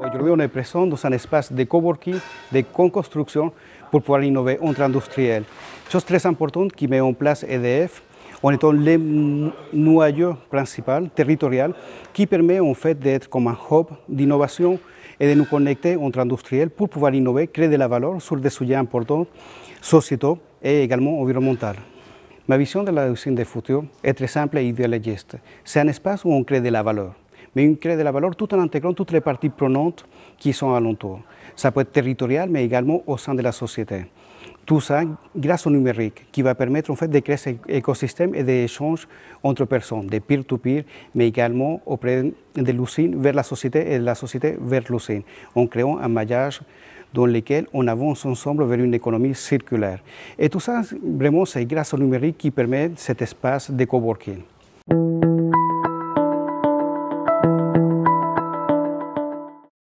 Aujourd'hui, on est présent dans un espace de coworking, de co-construction pour pouvoir innover entre industriels. Chose très importante qui met en place EDF en étant le noyau principal, territorial, qui permet en fait d'être comme un hub d'innovation et de nous connecter entre industriels pour pouvoir innover, créer de la valeur sur des sujets importants, sociétaux et également environnementaux. Ma vision de la usine de futur est très simple et idéologiste. C'est un espace où on crée de la valeur mais une crée de la valeur tout en intégrant toutes les parties prenantes qui sont alentour. Ça peut être territorial, mais également au sein de la société. Tout ça grâce au numérique, qui va permettre en fait de créer cet écosystème et des échanges entre personnes, des peer-to-peer, mais également auprès de l'usine vers la société et de la société vers l'usine, en créant un maillage dans lequel on avance ensemble vers une économie circulaire. Et tout ça, vraiment, c'est grâce au numérique qui permet cet espace de coworking.